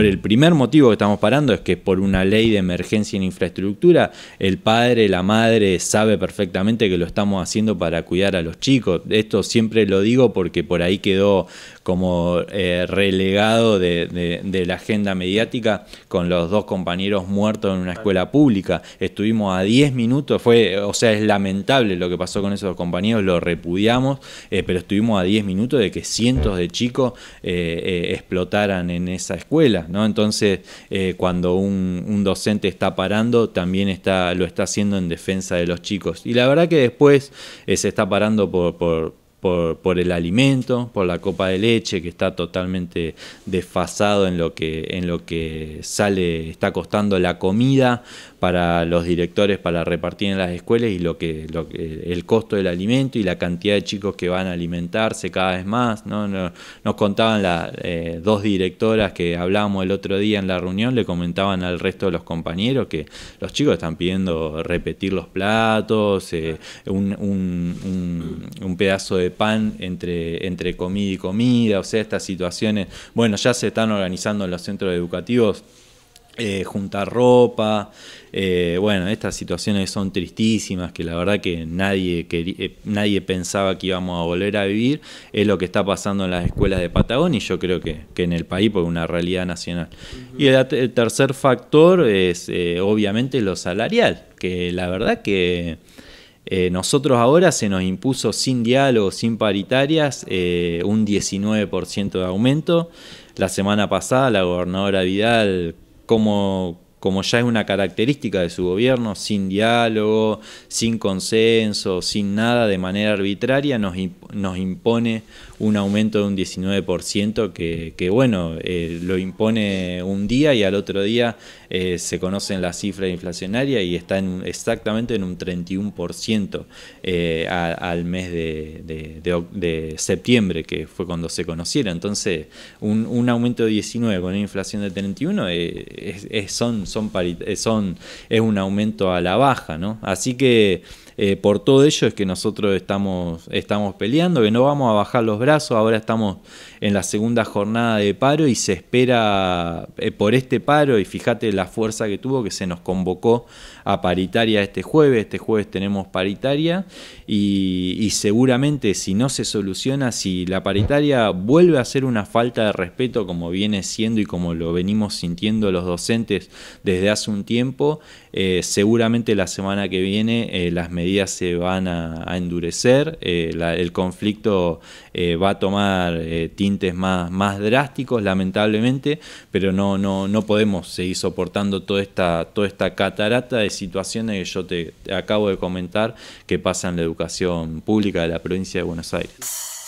Por el primer motivo que estamos parando es que por una ley de emergencia en infraestructura, el padre, la madre sabe perfectamente que lo estamos haciendo para cuidar a los chicos. Esto siempre lo digo porque por ahí quedó como eh, relegado de, la agenda mediática con los dos compañeros muertos en una escuela pública. Estuvimos a 10 minutos, fue, o sea, es lamentable lo que pasó con esos compañeros, lo repudiamos, eh, pero estuvimos a 10 minutos de que cientos de chicos eh, explotaran en esa escuela, ¿no? Entonces, cuando un, docente está parando, también está, lo está haciendo en defensa de los chicos. Y la verdad que después se está parando por por, el alimento, por la copa de leche que está totalmente desfasado en lo que, en lo que sale, está costando la comida para los directores para repartir en las escuelas y lo que, lo el costo del alimento y la cantidad de chicos que van a alimentarse cada vez más. Nos contaban las eh, dos directoras que hablábamos el otro día en la reunión, le comentaban al resto de los compañeros que los chicos están pidiendo repetir los platos, eh, un pedazo de pan entre, entre comida y comida, o sea, estas situaciones. Bueno, ya se están organizando en los centros educativos. Eh, juntar ropa, eh, bueno, estas situaciones son tristísimas que la verdad que nadie, eh, nadie pensaba que íbamos a volver a vivir, es lo que está pasando en las escuelas de patagón y yo creo que, en el país por una realidad nacional. Y el, tercer factor es obviamente lo salarial, que la verdad que eh, nosotros ahora se nos impuso sin diálogo, sin paritarias, eh, un 19% de aumento. La semana pasada la gobernadora Vidal, como como ya es una característica de su gobierno, sin diálogo, sin consenso, sin nada de manera arbitraria, nos, nos impone un aumento de un 19% que, bueno, eh, lo impone un día y al otro día eh, se conocen las cifras inflacionarias y está exactamente en un 31% eh, al mes de, de, septiembre, que fue cuando se conociera. Entonces, un, aumento de 19 con una inflación de 31 es, es, son son, eh, son es un aumento a la baja, ¿no? Así que eh, por todo ello es que nosotros estamos, estamos peleando, que no vamos a bajar los brazos, ahora estamos en la segunda jornada de paro y se espera eh, por este paro, y fíjate la fuerza que tuvo, que se nos convocó a paritaria este jueves, este jueves tenemos paritaria y, y seguramente si no se soluciona, si la paritaria vuelve a ser una falta de respeto como viene siendo y como lo venimos sintiendo los docentes desde hace un tiempo, eh, seguramente la semana que viene eh, las medidas se van a, endurecer, eh, el conflicto va a tomar tintes más, drásticos, lamentablemente, pero no, no, podemos seguir soportando toda esta, toda esta catarata de situaciones que yo te, te acabo de comentar que pasa en la educación pública de la provincia de Buenos Aires.